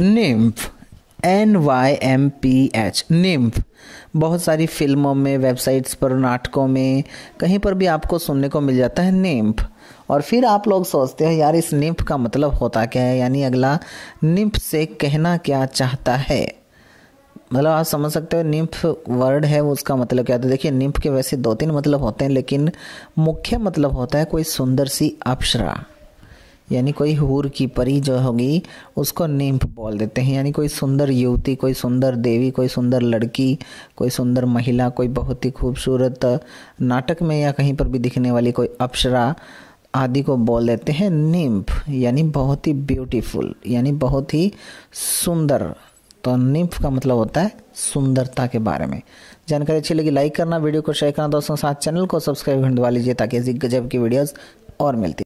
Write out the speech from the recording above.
nymph N Y M P H nymph बहुत सारी फिल्मों में वेबसाइट्स पर नाटकों में कहीं पर भी आपको सुनने को मिल जाता है निम्फ और फिर आप लोग सोचते हैं यार इस निम्फ का मतलब होता क्या है यानी अगला निम्फ से कहना क्या चाहता है मतलब आप समझ सकते हो निम्फ वर्ड है वो उसका मतलब क्या होता है देखिए निम्फ के वैसे दो तीन मतलब होते हैं लेकिन मुख्य मतलब होता है कोई सुंदर सी अप्सरा यानी कोई हूर की परी जो होगी उसको निम्फ बोल देते हैं यानी कोई सुंदर युवती कोई सुंदर देवी कोई सुंदर लड़की कोई सुंदर महिला कोई बहुत ही खूबसूरत नाटक में या कहीं पर भी दिखने वाली कोई अप्सरा आदि को बोल देते हैं निम्फ यानी बहुत ही ब्यूटीफुल यानी बहुत ही सुंदर तो निम्फ का मतलब होता है सुंदरता के बारे में जानकारी अच्छी लगी लाइक करना वीडियो को शेयर करना दोस्तों साथ चैनल को सब्सक्राइब दवा लीजिए ताकि ऐसी गजब की वीडियोस और मिलती